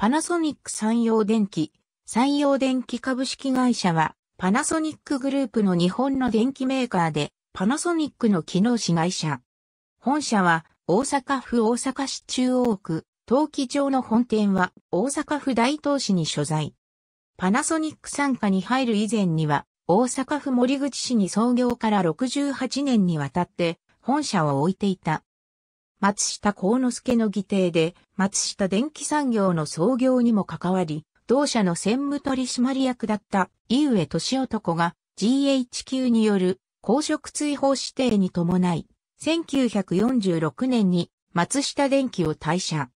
パナソニック産業電機、産業電機株式会社は、パナソニックグループの日本の電機メーカーで、パナソニックの機能子会社。本社は、大阪府大阪市中央区、陶器町の本店は、大阪府大東市に所在。パナソニック傘下に入る以前には、大阪府森口市に創業から68年にわたって、本社を置いていた。松下幸之助の議定で、松下電機産業の創業にも関わり、同社の専務取締役だった井上俊男が GHQ による公職追放指定に伴い、1946年に松下電機を退社。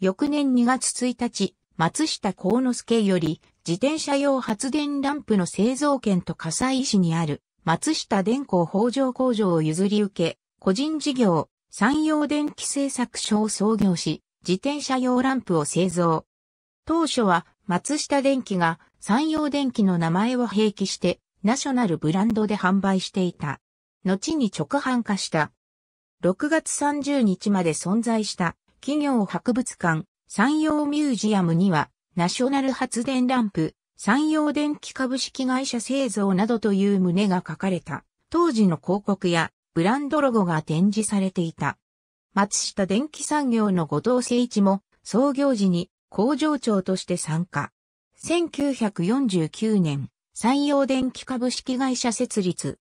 翌年2月1日、松下幸之助より自転車用発電ランプの製造権と火災市にある松下電工工場工場を譲り受け、個人事業山陽電気製作所を創業し、自転車用ランプを製造。当初は松下電機が山陽電機の名前を併記してナショナルブランドで販売していた。後に直販化した。6月30日まで存在した企業博物館山陽ミュージアムにはナショナル発電ランプ山陽電機株式会社製造などという旨が書かれた当時の広告やブランドロゴが展示されていた。松下電機産業の後藤誠一も創業時に工場長として参加。1949年、山陽電機株式会社設立。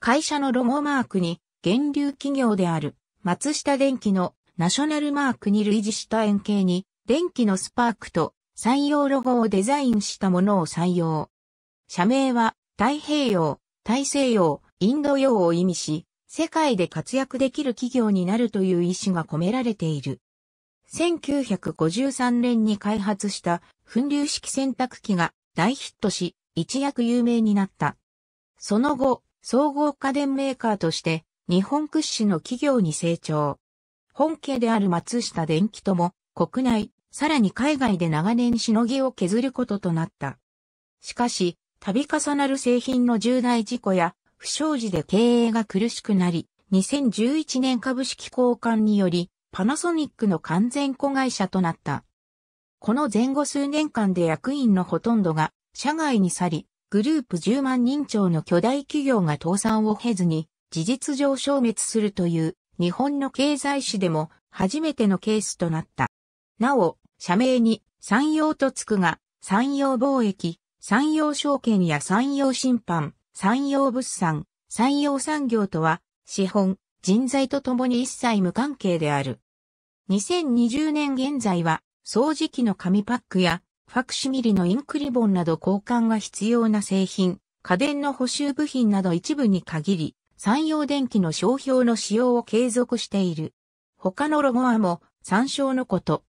会社のロゴマークに、源流企業である松下電機のナショナルマークに類似した円形に、電気のスパークと山陽ロゴをデザインしたものを採用。社名は太平洋、大西洋、インド洋を意味し、世界で活躍できる企業になるという意思が込められている。1953年に開発した粉流式洗濯機が大ヒットし、一躍有名になった。その後、総合家電メーカーとして日本屈指の企業に成長。本家である松下電器とも国内、さらに海外で長年しのぎを削ることとなった。しかし、度重なる製品の重大事故や不祥事で経営が苦しくなり、2011年株式交換により、パナソニックの完全子会社となった。この前後数年間で役員のほとんどが社外に去り、グループ10万人超の巨大企業が倒産を経ずに、事実上消滅するという日本の経済史でも初めてのケースとなった。なお、社名に山陽とつくが、山陽貿易、山陽証券や山陽審判、産業物産、産業産業とは、資本、人材とともに一切無関係である。2020年現在は、掃除機の紙パックや、ファクシミリのインクリボンなど交換が必要な製品、家電の補修部品など一部に限り、産業電機の商標の使用を継続している。他のロゴはも参照のこと。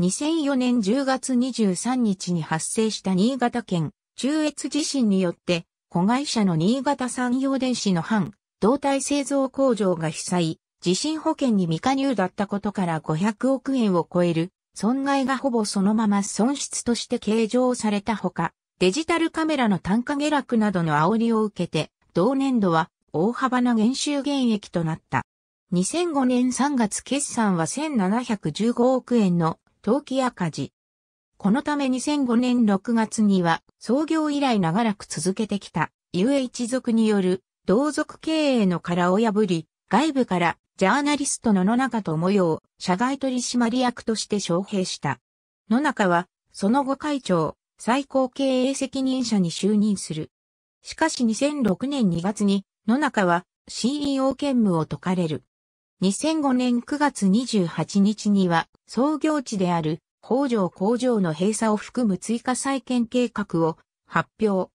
2004年10月23日に発生した新潟県中越地震によって子会社の新潟産業電子の半胴体製造工場が被災、地震保険に未加入だったことから500億円を超える損害がほぼそのまま損失として計上されたほか、デジタルカメラの単価下落などの煽りを受けて、同年度は大幅な減収減益となった。2005年3月決算は1715億円の投機赤字。このため2005年6月には創業以来長らく続けてきた UH 族による同族経営の殻を破り、外部からジャーナリストの野中と模を社外取締役として招聘した。野中はその後会長、最高経営責任者に就任する。しかし2006年2月に野中は CEO 兼務を解かれる。2005年9月28日には創業地である工場工場の閉鎖を含む追加再建計画を発表。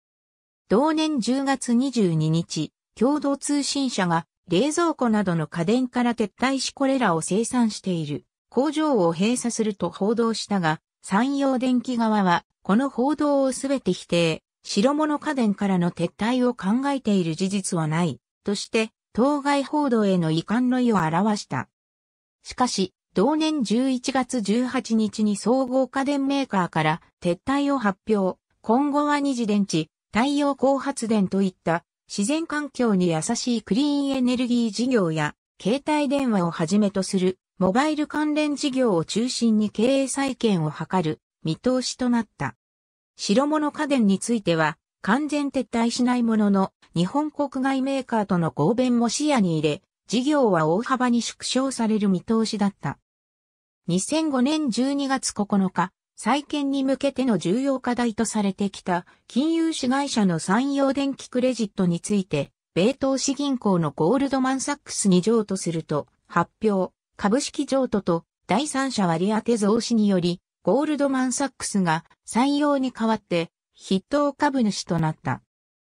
同年10月22日、共同通信社が冷蔵庫などの家電から撤退しこれらを生産している工場を閉鎖すると報道したが、山陽電機側はこの報道をすべて否定、白物家電からの撤退を考えている事実はないとして、当該報道への遺憾の意を表した。しかし、同年11月18日に総合家電メーカーから撤退を発表。今後は二次電池、太陽光発電といった自然環境に優しいクリーンエネルギー事業や携帯電話をはじめとするモバイル関連事業を中心に経営再建を図る見通しとなった。白物家電については完全撤退しないものの日本国外メーカーとの合弁も視野に入れ、事業は大幅に縮小される見通しだった。2005年12月9日、再建に向けての重要課題とされてきた金融子会社の産業電気クレジットについて、米投資銀行のゴールドマンサックスに譲渡すると発表、株式譲渡と第三者割当増資により、ゴールドマンサックスが産業に代わって筆頭株主となった。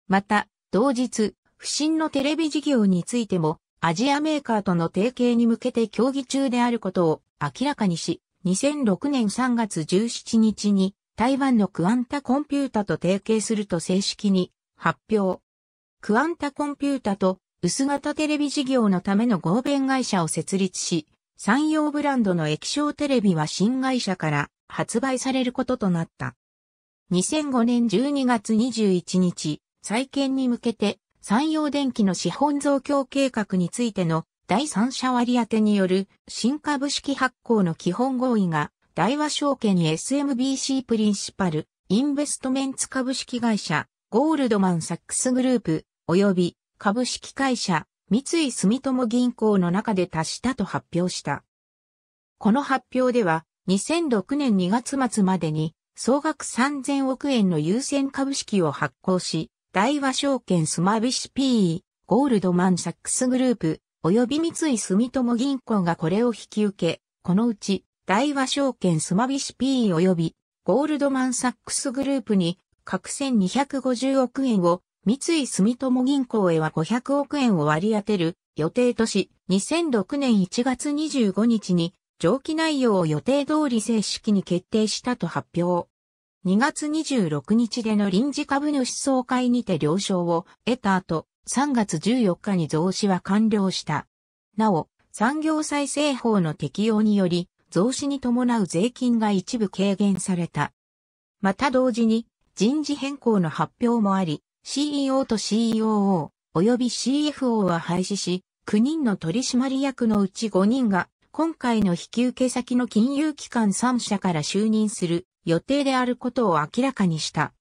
また、同日、不審のテレビ事業についてもアジアメーカーとの提携に向けて協議中であることを明らかにし、2006年3月17日に台湾のクアンタコンピュータと提携すると正式に発表。クアンタコンピュータと薄型テレビ事業のための合弁会社を設立し、産業ブランドの液晶テレビは新会社から発売されることとなった。2005年12月21日、再建に向けて山陽電機の資本増強計画についての第三者割当による新株式発行の基本合意が、大和証券 SMBC プリンシパル、インベストメンツ株式会社、ゴールドマンサックスグループ、及び株式会社、三井住友銀行の中で達したと発表した。この発表では、2006年2月末までに、総額3000億円の優先株式を発行し、大和証券スマビシ PE、ゴールドマンサックスグループ、及び三井住友銀行がこれを引き受け、このうち、大和証券スマビシ PE 及び、ゴールドマンサックスグループに、各1250億円を、三井住友銀行へは500億円を割り当てる予定とし、2006年1月25日に、上記内容を予定通り正式に決定したと発表。2月26日での臨時株主総会にて了承を得た後、3月14日に増資は完了した。なお、産業再生法の適用により、増資に伴う税金が一部軽減された。また同時に、人事変更の発表もあり、CEO と COO、及び CFO は廃止し、9人の取締役のうち5人が、今回の引き受け先の金融機関3社から就任する予定であることを明らかにした。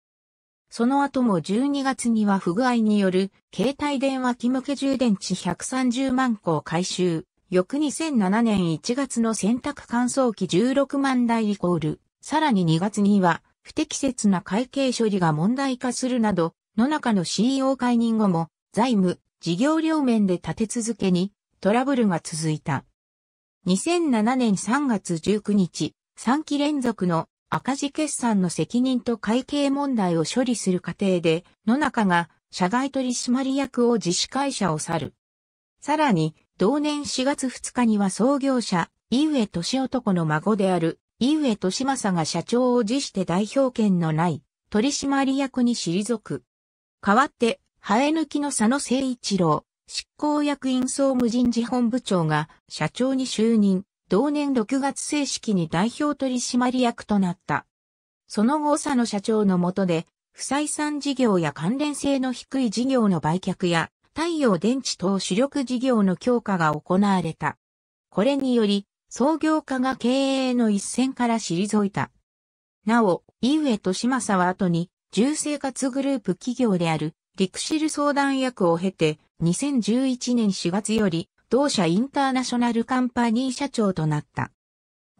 その後も12月には不具合による携帯電話機向け充電池130万個を回収。翌2007年1月の洗濯乾燥機16万台イコール、さらに2月には不適切な会計処理が問題化するなど、野中の CEO 解任後も財務、事業両面で立て続けにトラブルが続いた。2007年3月19日、3期連続の赤字決算の責任と会計問題を処理する過程で、野中が社外取締役を自主会社を去る。さらに、同年4月2日には創業者、井上俊男の孫である、井上利正が社長を辞して代表権のない、取締役に退く。代わって、生え抜きの佐野誠一郎、執行役員総務人事本部長が社長に就任。同年6月正式に代表取締役となった。その後佐野社長の下で、不採算事業や関連性の低い事業の売却や、太陽電池等主力事業の強化が行われた。これにより、創業家が経営の一線から退いた。なお、井上と島正は後に、重生活グループ企業である、リクシル相談役を経て、2011年4月より、同社インターナショナルカンパニー社長となった。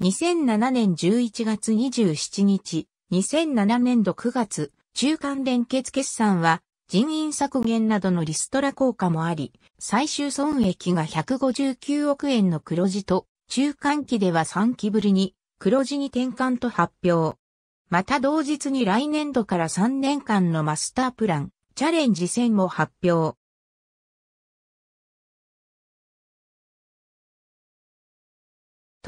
2007年11月27日、2007年度9月、中間連結決算は、人員削減などのリストラ効果もあり、最終損益が159億円の黒字と、中間期では3期ぶりに黒字に転換と発表。また同日に来年度から3年間のマスタープラン、チャレンジ戦も発表。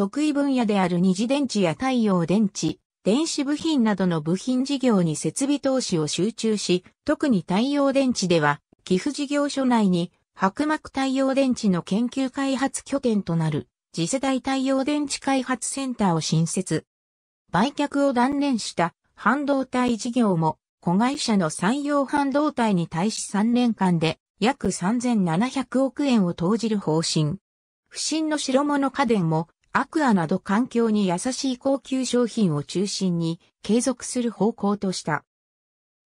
得意分野である二次電池や太陽電池、電子部品などの部品事業に設備投資を集中し、特に太陽電池では、寄付事業所内に白膜太陽電池の研究開発拠点となる次世代太陽電池開発センターを新設。売却を断念した半導体事業も子会社の採用半導体に対し3年間で約3700億円を投じる方針。不審の白物家電もアクアなど環境に優しい高級商品を中心に継続する方向とした。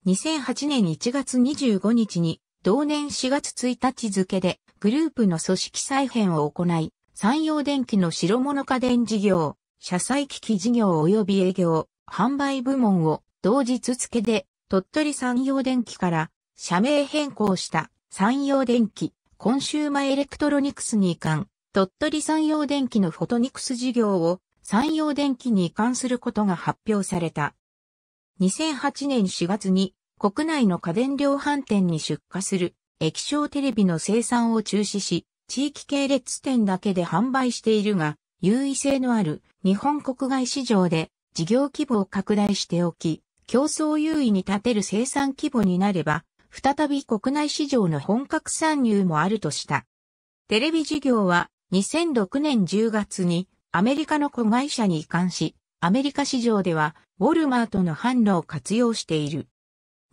2008年1月25日に同年4月1日付でグループの組織再編を行い、山陽電機の白物家電事業、車載機器事業及び営業、販売部門を同日付で鳥取産業電機から社名変更した山陽電機コンシューマエレクトロニクスに移管。鳥取山陽電機のフォトニクス事業を山陽電機に移管することが発表された。2008年4月に国内の家電量販店に出荷する液晶テレビの生産を中止し、地域系列店だけで販売しているが、優位性のある日本国外市場で事業規模を拡大しておき、競争優位に立てる生産規模になれば、再び国内市場の本格参入もあるとした。テレビ事業は2006年10月にアメリカの子会社に移管し、アメリカ市場ではウォルマートの販路を活用している。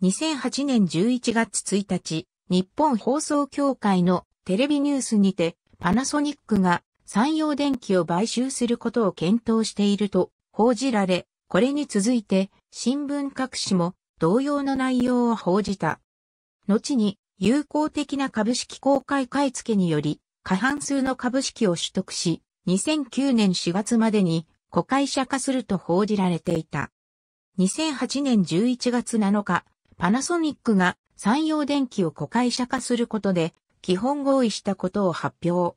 2008年11月1日、日本放送協会のテレビニュースにてパナソニックが山陽電機を買収することを検討していると報じられ、これに続いて新聞各紙も同様の内容を報じた。後に有効的な株式公開買い付けにより過半数の株式を取得し、2009年4月までに子会社化すると報じられていた。2008年11月7日、パナソニックが山陽電機を子会社化することで基本合意したことを発表。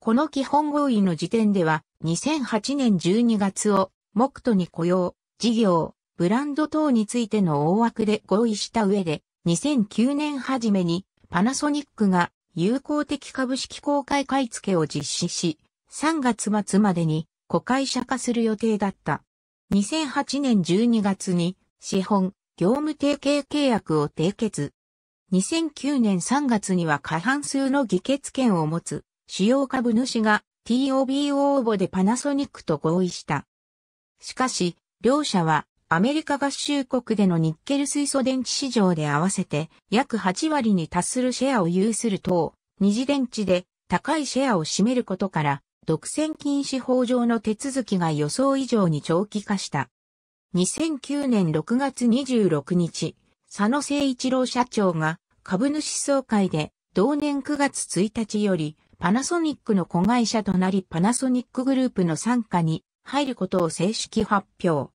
この基本合意の時点では2008年12月を目途に雇用、事業、ブランド等についての大枠で合意した上で2009年初めにパナソニックが有効的株式公開買付を実施し、3月末までに子会社化する予定だった。2008年12月に資本、業務提携契約を締結。2009年3月には過半数の議決権を持つ主要株主が TOB 応募でパナソニックと合意した。しかし、両社はアメリカ合衆国でのニッケル水素電池市場で合わせて約8割に達するシェアを有する等、二次電池で高いシェアを占めることから、独占禁止法上の手続きが予想以上に長期化した。2009年6月26日、佐野誠一郎社長が株主総会で同年9月1日よりパナソニックの子会社となりパナソニックグループの傘下に入ることを正式発表。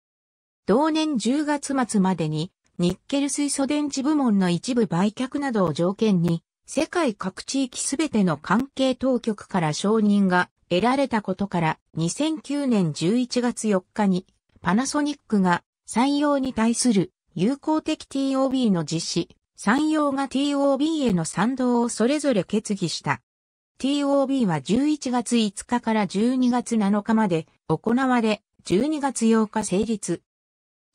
同年10月末までに、ニッケル水素電池部門の一部売却などを条件に、世界各地域すべての関係当局から承認が得られたことから、2009年11月4日に、パナソニックが採用に対する友好的 TOB の実施、産業が TOB への賛同をそれぞれ決議した。TOB は11月5日から12月7日まで行われ、12月8日成立。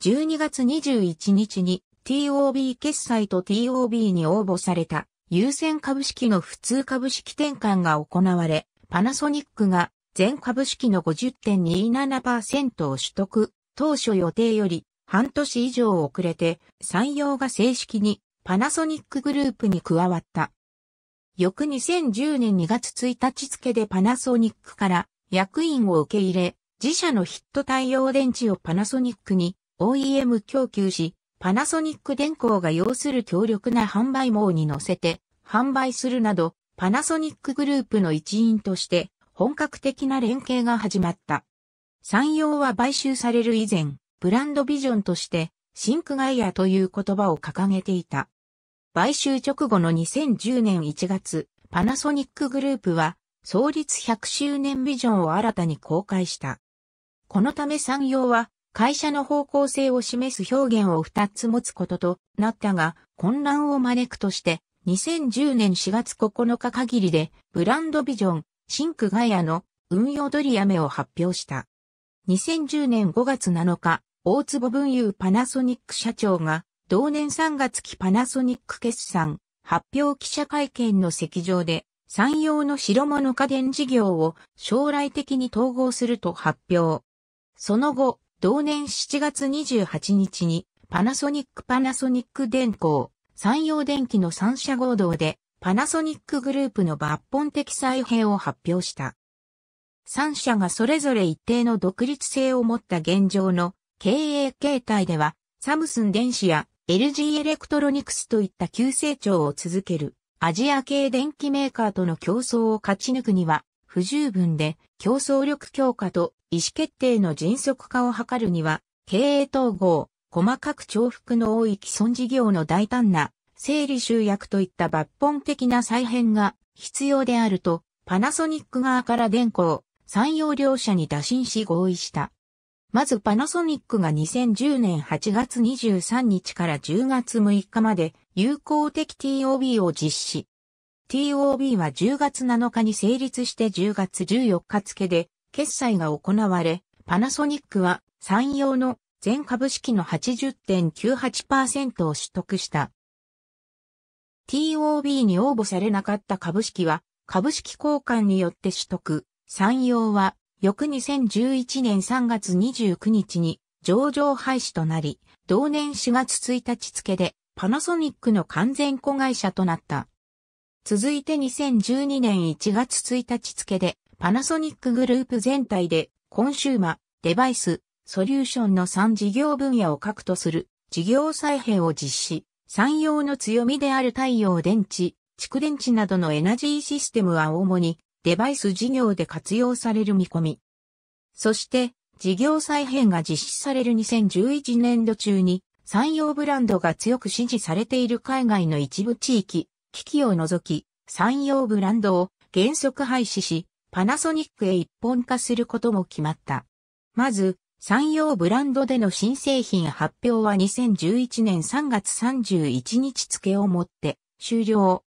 12月21日に TOB 決済と TOB に応募された優先株式の普通株式転換が行われ、パナソニックが全株式の50.27%を取得、当初予定より半年以上遅れて採用が正式にパナソニックグループに加わった。翌2010年2月1日付でパナソニックから役員を受け入れ、自社のヒット対応電池をパナソニックに OEM 供給し、パナソニック電工が要する強力な販売網に乗せて販売するなど、パナソニックグループの一員として本格的な連携が始まった。産業は買収される以前、ブランドビジョンとしてシンクガイアという言葉を掲げていた。買収直後の2010年1月、パナソニックグループは創立100周年ビジョンを新たに公開した。このため産業は会社の方向性を示す表現を二つ持つこととなったが、混乱を招くとして、2010年4月9日限りで、ブランドビジョン、シンクガイアの運用取りやめを発表した。2010年5月7日、大坪文雄パナソニック社長が、同年3月期パナソニック決算発表記者会見の席上で、産業の白物家電事業を将来的に統合すると発表。その後、同年7月28日にパナソニックパナソニック電工、山陽電機の3社合同でパナソニックグループの抜本的再編を発表した。3社がそれぞれ一定の独立性を持った現状の経営形態では、サムスン電子や LG エレクトロニクスといった急成長を続けるアジア系電機メーカーとの競争を勝ち抜くには、不十分で競争力強化と意思決定の迅速化を図るには、経営統合、細かく重複の多い既存事業の大胆な整理集約といった抜本的な再編が必要であると、パナソニック側から電工、産業両社に打診し合意した。まずパナソニックが2010年8月23日から10月6日まで有効的 TOB を実施。TOB は10月7日に成立して10月14日付で決済が行われ、パナソニックは産業の全株式の80.98%を取得した。TOB に応募されなかった株式は株式交換によって取得。産業は翌2011年3月29日に上場廃止となり、同年4月1日付でパナソニックの完全子会社となった。続いて2012年1月1日付で、パナソニックグループ全体で、コンシューマ、デバイス、ソリューションの3事業分野を核とする事業再編を実施、産業の強みである太陽電池、蓄電池などのエナジーシステムは主にデバイス事業で活用される見込み。そして、事業再編が実施される2011年度中に、産業ブランドが強く支持されている海外の一部地域、機器を除き、山陽ブランドを原則廃止し、パナソニックへ一本化することも決まった。まず、山陽ブランドでの新製品発表は2011年3月31日付をもって終了。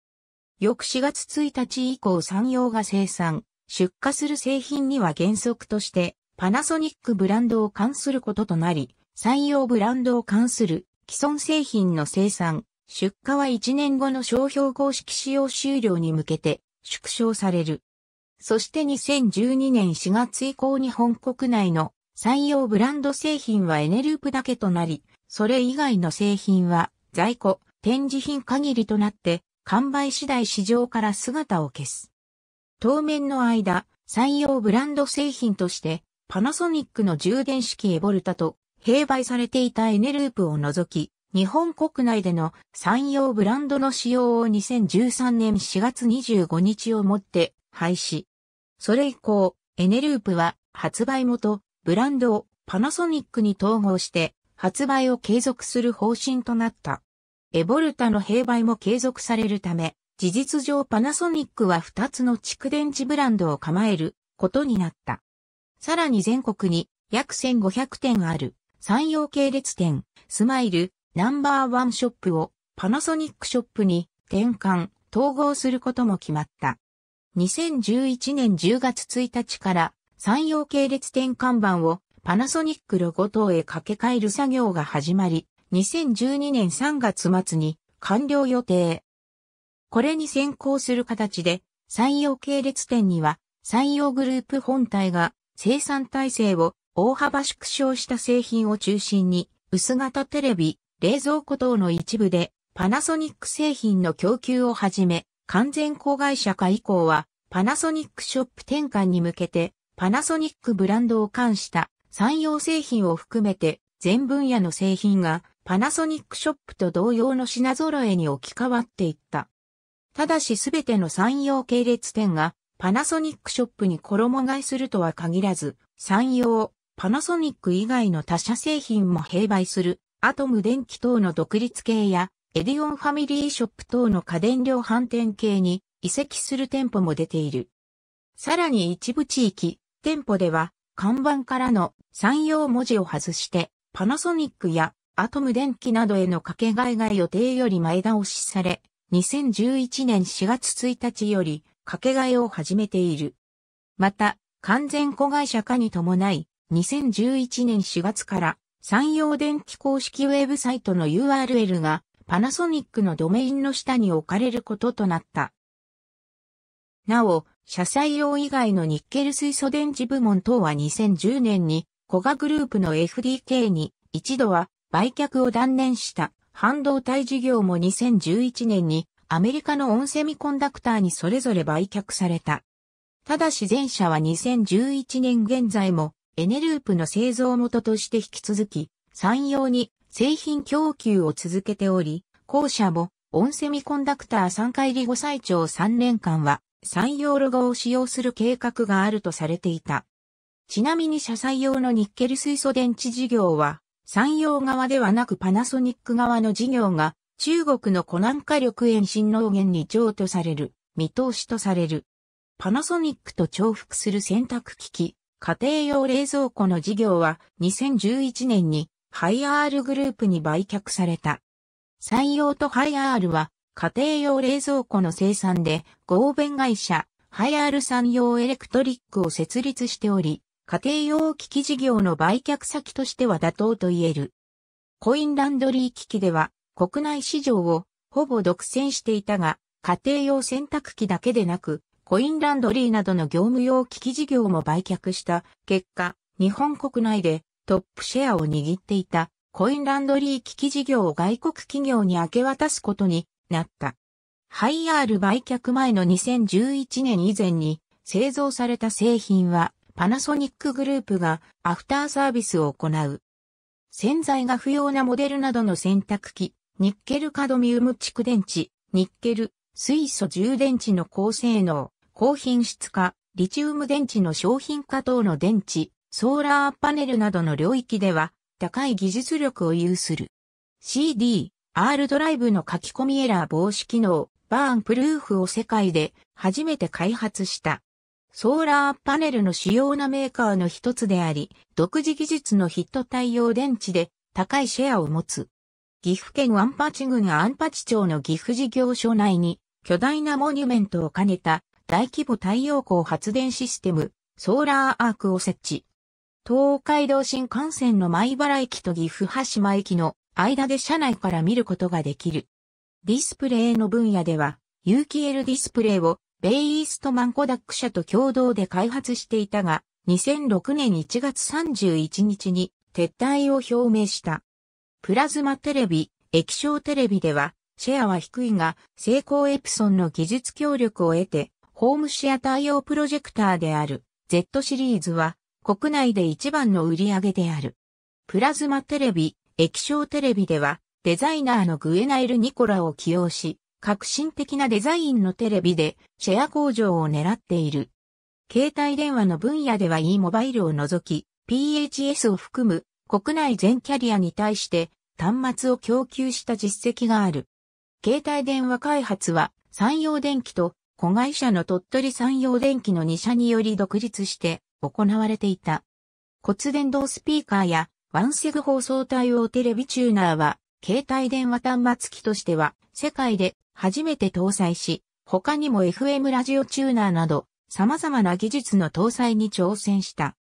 翌4月1日以降山陽が生産、出荷する製品には原則としてパナソニックブランドを関することとなり、山陽ブランドを関する既存製品の生産、出荷は1年後の商標公式使用終了に向けて縮小される。そして2012年4月以降日本国内の採用ブランド製品はエネループだけとなり、それ以外の製品は在庫、展示品限りとなって、完売次第市場から姿を消す。当面の間、採用ブランド製品として、パナソニックの充電式エボルタと併売されていたエネループを除き、日本国内での山陽ブランドの使用を2013年4月25日をもって廃止。それ以降、エネループは発売元、ブランドをパナソニックに統合して発売を継続する方針となった。エボルタの併売も継続されるため、事実上パナソニックは2つの蓄電池ブランドを構えることになった。さらに全国に約1500店ある山陽系列店、スマイル、ナンバーワンショップをパナソニックショップに転換、統合することも決まった。2011年10月1日から産業系列店看板をパナソニックロゴ等へ掛け替える作業が始まり、2012年3月末に完了予定。これに先行する形で、産業系列店には産業グループ本体が生産体制を大幅縮小した製品を中心に薄型テレビ、冷蔵庫等の一部でパナソニック製品の供給をはじめ、完全子会社化以降はパナソニックショップ転換に向けてパナソニックブランドを冠した産業製品を含めて全分野の製品がパナソニックショップと同様の品揃えに置き換わっていった。ただしすべての産業系列店がパナソニックショップに衣替えするとは限らず、産業、パナソニック以外の他社製品も併売するアトム電機等の独立系や、エディオンファミリーショップ等の家電量販店系に移籍する店舗も出ている。さらに一部地域、店舗では、看板からの産用文字を外して、パナソニックやアトム電機などへの掛け替えが予定より前倒しされ、2011年4月1日より掛け替えを始めている。また、完全子会社化に伴い、2011年4月から山陽電機公式ウェブサイトの URL がパナソニックのドメインの下に置かれることとなった。なお、車載用以外のニッケル水素電池部門等は2010年にコガグループの FDK に一度は売却を断念した半導体事業も2011年にアメリカのオンセミコンダクターにそれぞれ売却された。ただし前者は2011年現在もエネループの製造元として引き続き、山陽に製品供給を続けており、後者も、オンセミコンダクター3回り後最長3年間は、山陽ロゴを使用する計画があるとされていた。ちなみに車載用のニッケル水素電池事業は、山陽側ではなくパナソニック側の事業が、中国の湖南火力遠心農源に譲渡される、見通しとされる。パナソニックと重複する選択機器、家庭用冷蔵庫の事業は2011年にハイアールグループに売却された。採用とハイアールは家庭用冷蔵庫の生産で合弁会社ハイアール産業エレクトリックを設立しており、家庭用機器事業の売却先としては妥当と言える。コインランドリー機器では国内市場をほぼ独占していたが、家庭用洗濯機だけでなく、コインランドリーなどの業務用機器事業も売却した結果、日本国内でトップシェアを握っていたコインランドリー機器事業を外国企業に明け渡すことになった。ハイアール売却前の2011年以前に製造された製品はパナソニックグループがアフターサービスを行う。洗剤が不要なモデルなどの洗濯機、ニッケルカドミウム蓄電池、ニッケル、水素充電池の高性能、高品質化、リチウム電池の商品化等の電池、ソーラーパネルなどの領域では高い技術力を有する。CD、R ドライブの書き込みエラー防止機能、バーンプルーフを世界で初めて開発した。ソーラーパネルの主要なメーカーの一つであり、独自技術のヒット対応電池で高いシェアを持つ。岐阜県アンパチ郡アンパチ町の岐阜事業所内に巨大なモニュメントを兼ねた大規模太陽光発電システム、ソーラーアークを設置。東海道新幹線の米原駅と岐阜羽島駅の間で車内から見ることができる。ディスプレイの分野では、有機 L ディスプレイをベイイーストマンコダック社と共同で開発していたが、2006年1月31日に撤退を表明した。プラズマテレビ、液晶テレビでは、シェアは低いが、成功エプソンの技術協力を得て、ホームシアター用プロジェクターである Z シリーズは国内で一番の売り上げである。プラズマテレビ、液晶テレビではデザイナーのグエナイル・ニコラを起用し、革新的なデザインのテレビでシェア工場を狙っている。携帯電話の分野では e モバイルを除き、PHS を含む国内全キャリアに対して端末を供給した実績がある。携帯電話開発は山陽電機と子会社の鳥取産業電機の2社により独立して行われていた。骨伝導スピーカーやワンセグ放送対応テレビチューナーは、携帯電話端末機としては世界で初めて搭載し、他にも FM ラジオチューナーなど様々な技術の搭載に挑戦した。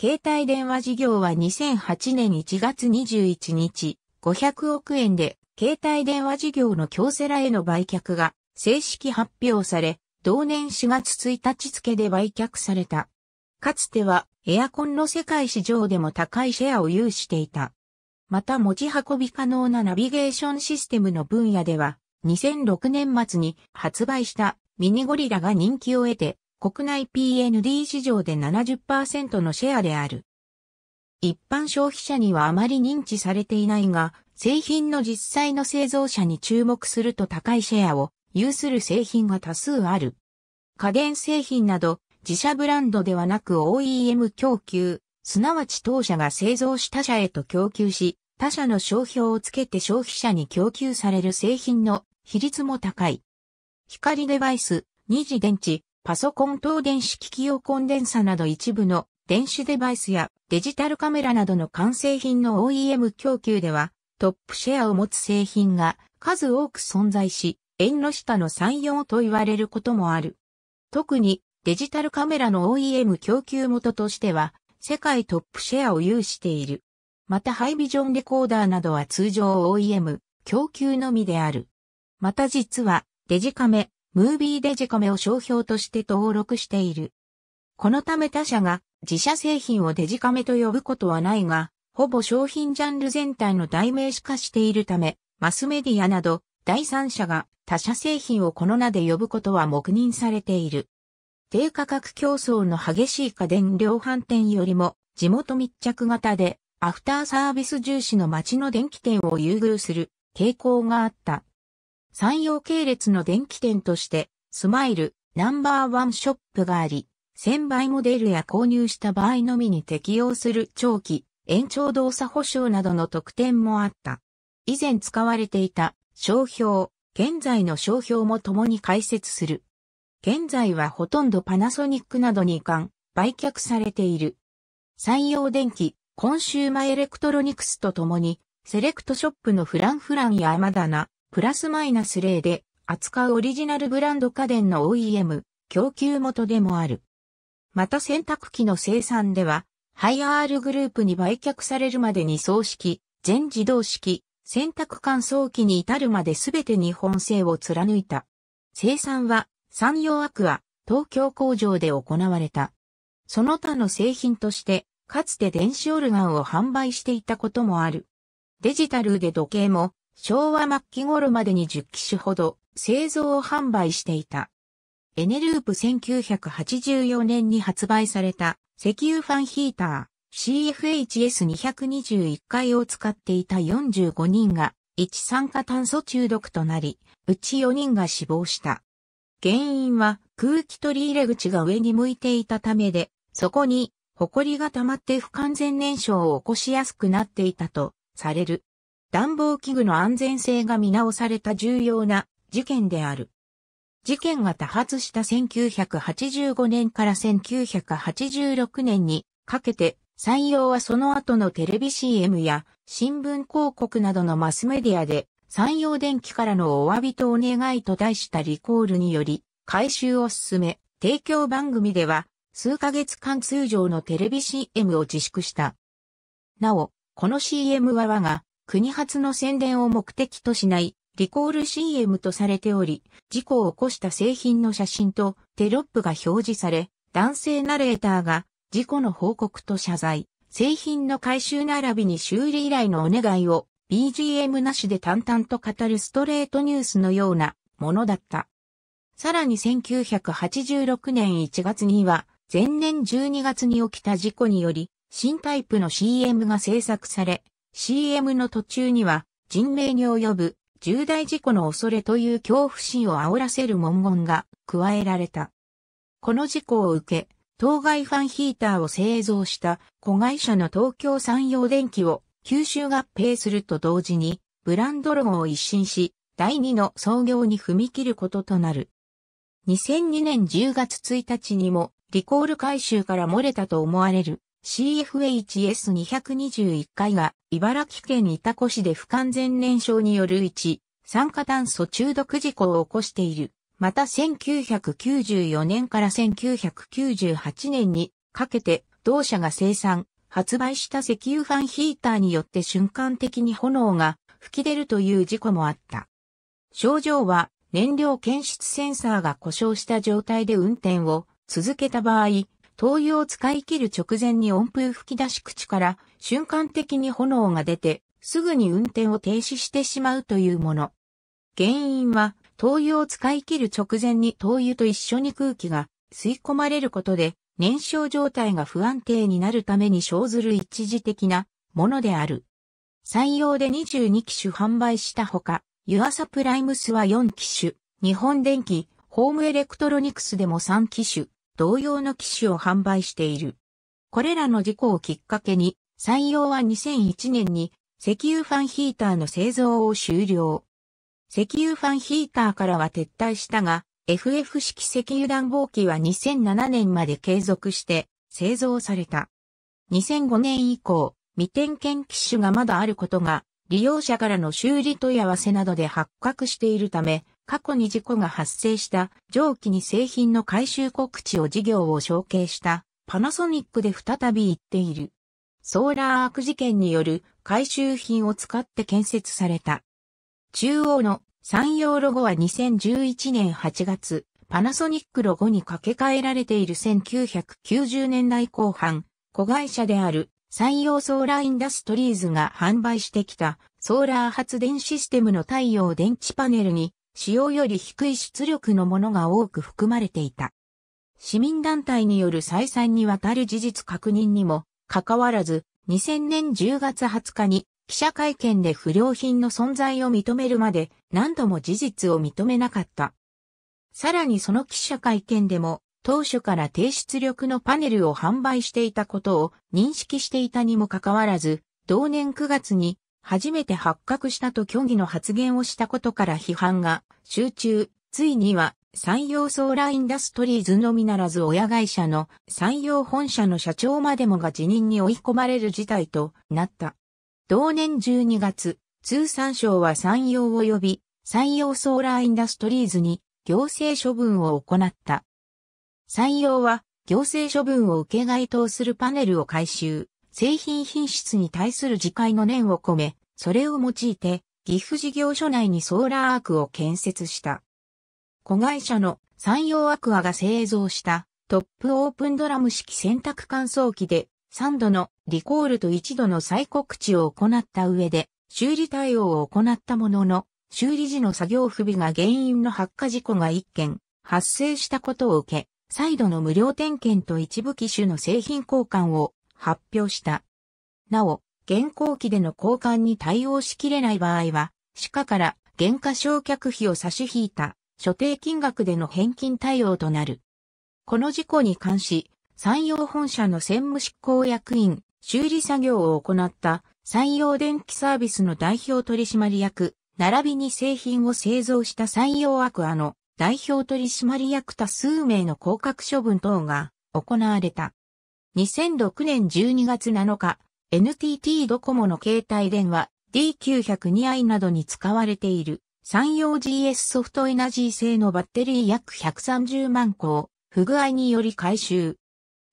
携帯電話事業は2008年1月21日、500億円で携帯電話事業の京セラへの売却が正式発表され、同年4月1日付で売却された。かつてはエアコンの世界市場でも高いシェアを有していた。また持ち運び可能なナビゲーションシステムの分野では、2006年末に発売したミニゴリラが人気を得て、国内 PND 市場で70%のシェアである。一般消費者にはあまり認知されていないが、製品の実際の製造者に注目すると高いシェアを有する製品が多数ある。家電製品など、自社ブランドではなく OEM 供給、すなわち当社が製造した社へと供給し、他社の商標をつけて消費者に供給される製品の比率も高い。光デバイス、二次電池、パソコン等電子機器用コンデンサなど一部の電子デバイスやデジタルカメラなどの完成品の OEM 供給ではトップシェアを持つ製品が数多く存在し、縁の下の産業と言われることもある。特にデジタルカメラの OEM 供給元としては世界トップシェアを有している。またハイビジョンレコーダーなどは通常 OEM 供給のみである。また実はデジカメ、ムービーデジカメを商標として登録している。このため他社が自社製品をデジカメと呼ぶことはないが、ほぼ商品ジャンル全体の代名詞化しているため、マスメディアなど第三者が他社製品をこの名で呼ぶことは黙認されている。低価格競争の激しい家電量販店よりも地元密着型でアフターサービス重視の街の電気店を優遇する傾向があった。産業系列の電気店としてスマイルナンバーワンショップがあり、1000倍モデルや購入した場合のみに適用する長期、延長動作保証などの特典もあった。以前使われていた商標、現在の商標も共に解説する。現在はほとんどパナソニックなどに移管、売却されている。採用電機、コンシューマエレクトロニクスと共に、セレクトショップのフランフランやアマダナ、プラスマイナス0で扱うオリジナルブランド家電の OEM、供給元でもある。また洗濯機の生産では、ハイアールグループに売却されるまでに総式、全自動式、洗濯乾燥機に至るまで全て日本製を貫いた。生産は、山陽アクア、東京工場で行われた。その他の製品として、かつて電子オルガンを販売していたこともある。デジタルで時計も、昭和末期頃までに10機種ほど製造を販売していた。エネループ1984年に発売された石油ファンヒーター。CFHS221 回を使っていた45人が一酸化炭素中毒となり、うち4人が死亡した。原因は空気取り入れ口が上に向いていたためで、そこに埃が溜まって不完全燃焼を起こしやすくなっていたとされる。暖房器具の安全性が見直された重要な事件である。事件が多発した1985年から1986年にかけて採用はその後のテレビ CM や新聞広告などのマスメディアで山陽電機からのお詫びとお願いと題したリコールにより回収を進め、提供番組では数ヶ月間通常のテレビ CM を自粛した。なお、この CM は我が国発の宣伝を目的としないリコール CM とされており、事故を起こした製品の写真とテロップが表示され、男性ナレーターが事故の報告と謝罪、製品の回収並びに修理依頼のお願いを BGM なしで淡々と語るストレートニュースのようなものだった。さらに1986年1月には、前年12月に起きた事故により、新タイプの CM が制作され、CM の途中には、人命に及ぶ重大事故の恐れという恐怖心を煽らせる文言が加えられた。この事故を受け、当該ファンヒーターを製造した子会社の東京産業電機を吸収合併すると同時にブランドロゴを一新し、第2の創業に踏み切ることとなる。2002年10月1日にもリコール回収から漏れたと思われる CFHS221 回が茨城県潮来市で不完全燃焼による1、酸化炭素中毒事故を起こしている。また1994年から1998年にかけて同社が生産、発売した石油ファンヒーターによって瞬間的に炎が吹き出るという事故もあった。症状は燃料検出センサーが故障した状態で運転を続けた場合、灯油を使い切る直前に温風吹き出し口から瞬間的に炎が出て、すぐに運転を停止してしまうというもの。原因は灯油を使い切る直前に灯油と一緒に空気が吸い込まれることで燃焼状態が不安定になるために生ずる一時的なものである。採用で22機種販売したほか、ユアサプライムスは4機種、日本電機、ホームエレクトロニクスでも3機種、同様の機種を販売している。これらの事故をきっかけに、採用は2001年に石油ファンヒーターの製造を終了。石油ファンヒーターからは撤退したが、FF 式石油暖房機は2007年まで継続して製造された。2005年以降、未点検機種がまだあることが、利用者からの修理問い合わせなどで発覚しているため、過去に事故が発生した蒸気に製品の回収告知を事業を承継したパナソニックで再び行っている。ソーラーアーク事件による回収品を使って建設された中央の山陽ロゴは2011年8月、パナソニックロゴに掛け替えられている1990年代後半、子会社である山陽ソーラーインダストリーズが販売してきたソーラー発電システムの太陽電池パネルに使用より低い出力のものが多く含まれていた。市民団体による再三にわたる事実確認にも、かかわらず、2000年10月20日に記者会見で不良品の存在を認めるまで何度も事実を認めなかった。さらにその記者会見でも当初から低出力のパネルを販売していたことを認識していたにもかかわらず、同年9月に初めて発覚したと虚偽の発言をしたことから批判が集中、ついには山陽ソーラーインダストリーズのみならず親会社の山陽本社の社長までもが辞任に追い込まれる事態となった。同年12月、通産省は山陽及び山陽ソーラーインダストリーズに行政処分を行った。産業は行政処分を受け該当するパネルを回収、製品品質に対する自戒の念を込め、それを用いて岐阜事業所内にソーラーアークを建設した。子会社の山陽アクアが製造したトップオープンドラム式洗濯乾燥機で3度のリコールと1度の再告知を行った上で、修理対応を行ったものの、修理時の作業不備が原因の発火事故が1件発生したことを受け、再度の無料点検と一部機種の製品交換を発表した。なお、現行機での交換に対応しきれない場合は、歯科から減価償却費を差し引いた所定金額での返金対応となる。この事故に関し、山陽本社の専務執行役員、修理作業を行った山陽電気サービスの代表取締役、並びに製品を製造した山陽アクアの代表取締役多数名の降格処分等が行われた。2006年12月7日、NTT ドコモの携帯電話 D902i などに使われている山陽 GS ソフトエナジー製のバッテリー約130万個を不具合により回収、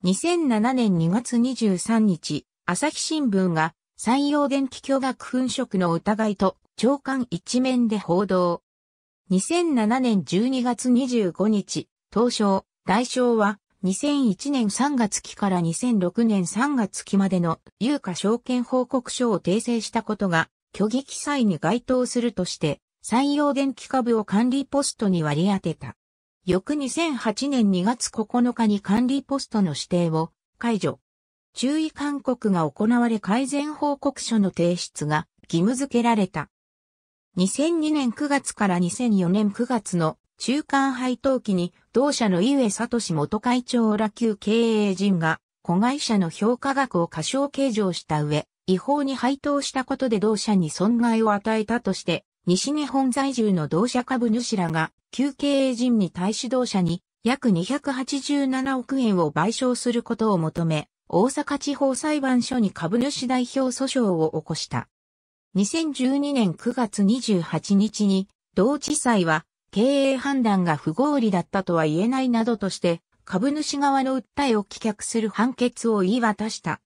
2007年2月23日、朝日新聞が山陽電気巨額粉飾の疑いと長官一面で報道。2007年12月25日、東証、代償は2001年3月期から2006年3月期までの有価証券報告書を訂正したことが虚偽記載に該当するとして、山陽電気株を管理ポストに割り当てた。翌2008年2月9日に管理ポストの指定を解除。注意勧告が行われ改善報告書の提出が義務付けられた。2002年9月から2004年9月の中間配当期に同社の井上聡元会長ら旧経営陣が子会社の評価額を過小計上した上、違法に配当したことで同社に損害を与えたとして西日本在住の同社株主らが、旧経営陣に対し同社に約287億円を賠償することを求め、大阪地方裁判所に株主代表訴訟を起こした。2012年9月28日に、同地裁は、経営判断が不合理だったとは言えないなどとして、株主側の訴えを棄却する判決を言い渡した。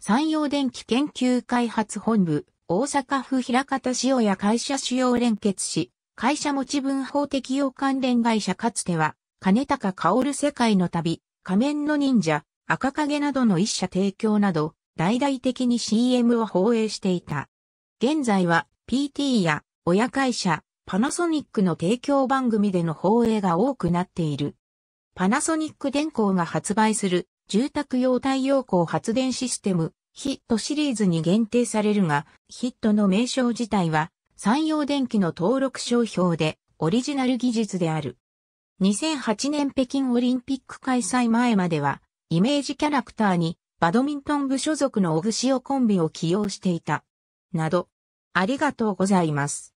山陽電機研究開発本部、大阪府平方市親会社主要連結し、会社持ち分法適用関連会社かつては、金高薫世界の旅、仮面の忍者、赤影などの一社提供など、大々的に CM を放映していた。現在は PT や親会社、パナソニックの提供番組での放映が多くなっている。パナソニック電工が発売する住宅用太陽光発電システムヒットシリーズに限定されるが、ヒットの名称自体は、山陽電機の登録商標で、オリジナル技術である。2008年北京オリンピック開催前までは、イメージキャラクターに、バドミントン部所属のオグシオコンビを起用していた。など、ありがとうございます。